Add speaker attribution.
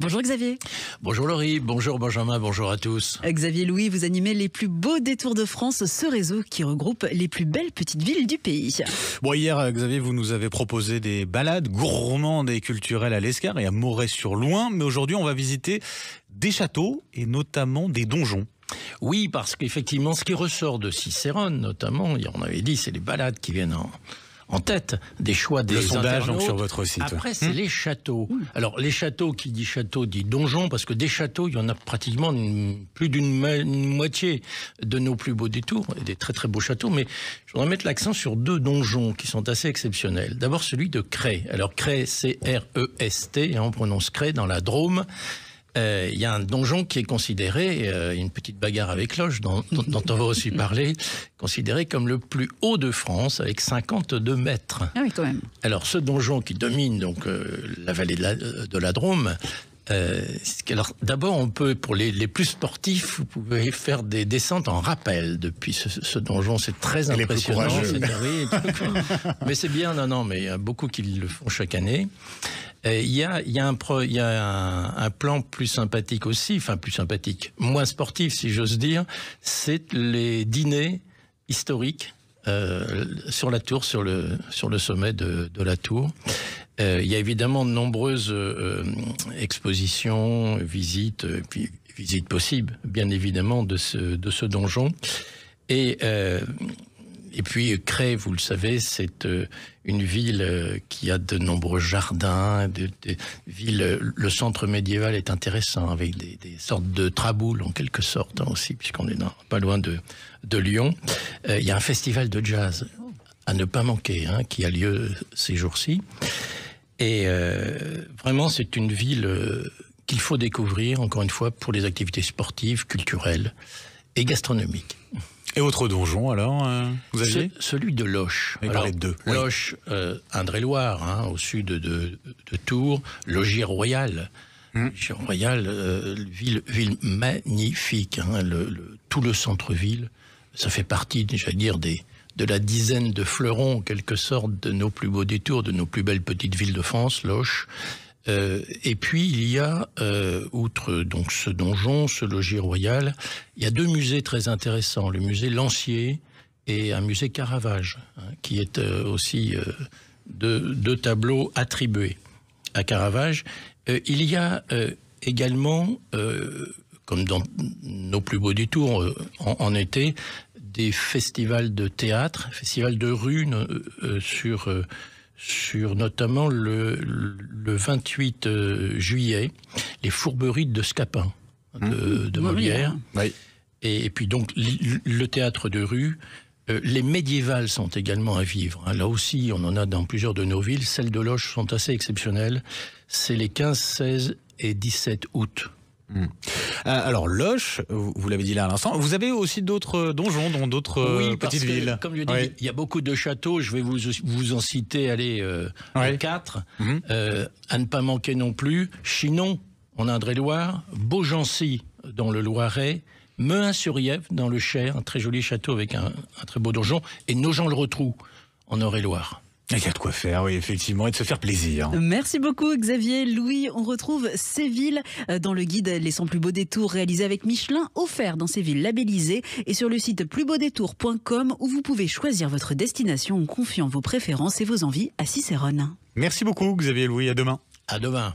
Speaker 1: Bonjour Xavier. Bonjour Laurie, bonjour Benjamin, bonjour à tous. Xavier Louis, vous animez les plus beaux détours de France, ce réseau qui regroupe les plus belles petites villes du pays. Bon, hier, euh, Xavier, vous nous avez proposé des balades gourmandes et culturelles à l'Escar et à moret sur loin mais aujourd'hui, on va visiter des châteaux et notamment des donjons. Oui, parce qu'effectivement, ce qui ressort de Cicérone, notamment, on avait dit, c'est les balades qui viennent en en tête des choix des sondages sur votre site. Après, c'est hmm. les châteaux. Alors, les châteaux, qui dit château, dit donjon, parce que des châteaux, il y en a pratiquement plus d'une moitié de nos plus beaux détours, et des très très beaux châteaux, mais je voudrais mettre l'accent sur deux donjons qui sont assez exceptionnels. D'abord, celui de Cré. Alors, Cré, C-R-E-S-T, on prononce Cré dans la Drôme il euh, y a un donjon qui est considéré, euh, une petite bagarre avec Loche dont, on va aussi parler, considéré comme le plus haut de France avec 52 mètres. Ah oui, quand même. Alors ce donjon qui domine donc euh, la vallée de la, de la Drôme, alors d'abord, on peut, pour les, les, plus sportifs, vous pouvez faire des descentes en rappel depuis ce, donjon. C'est très impressionnant. mais c'est bien, non, non, mais il y a beaucoup qui le font chaque année. Euh, il y a, y a, un, y a un, plan plus sympathique aussi, enfin plus sympathique, moins sportif si j'ose dire, c'est les dîners historiques euh, sur la tour, sur le, sur le sommet de, de la tour. Euh, il y a évidemment de nombreuses expositions, visites, puis visites possibles, bien évidemment, de ce, de ce donjon. Et et puis Cré, vous le savez, c'est euh, une ville euh, qui a de nombreux jardins, de, villes, le centre médiéval est intéressant avec des, sortes de traboules en quelque sorte hein, aussi, puisqu'on est pas loin de, de Lyon. Euh, il y a un festival de jazz à ne pas manquer, hein, qui a lieu ces jours-ci. Et vraiment, c'est une ville qu'il faut découvrir, encore une fois, pour les activités sportives, culturelles et gastronomiques. Et autre donjon, alors euh, vous Celui de Loche. Loche, euh, Indre-et-Loire, hein, au sud de, Tours, Logis Royal. Hmm. Royal, euh, ville, ville magnifique. Hein, le, tout le centre-ville, ça fait partie, j'allais dire, des, de la dizaine de fleurons, en quelque sorte, de nos plus beaux détours, de nos plus belles petites villes de France, Loche. Euh, et puis il y a, euh, outre donc ce donjon, ce logis royal, il y a deux musées très intéressants le musée Lancier et un musée Caravage, hein, qui est euh, aussi deux, tableaux attribués à Caravage. il y a également, comme dans nos plus beaux détours en, été, des festivals de théâtre, festivals de runes sur sur notamment le, 28 euh, juillet, les fourberies de Scapin de, mmh. Mmh. Molière. Hein. Et, puis donc le théâtre de rue. Euh, les médiévales sont également à vivre. Hein. Là aussi, on en a dans plusieurs de nos villes. Celles de Loche sont assez exceptionnelles. C'est les 15, 16 et 17 août. Hmm. Euh, alors Loche, vous, l'avez dit là à l'instant, vous avez aussi d'autres euh, donjons dans d'autres euh, petites villes. Comme il y a beaucoup de châteaux. Je vais vous vous en citer, allez, euh, quatre hmm. à ne pas manquer non plus. Chinon en Indre-et-Loire, Beaugency dans le Loiret, meun sur yèvre dans le Cher, un très joli château avec un, un très beau donjon, et Nogent-le-Retrou en Eure-et-Loire. Il y a de quoi faire, oui, effectivement, et de se faire plaisir. Merci beaucoup, Xavier. Louis, on retrouve Séville euh, dans le guide Les 100 plus beaux détours réalisé avec Michelin, offert dans ces villes labellisées et sur le site plusbeaudetours.com où vous pouvez choisir votre destination en confiant vos préférences et vos envies à Cicérone. Merci beaucoup, Xavier Louis. À demain. À demain.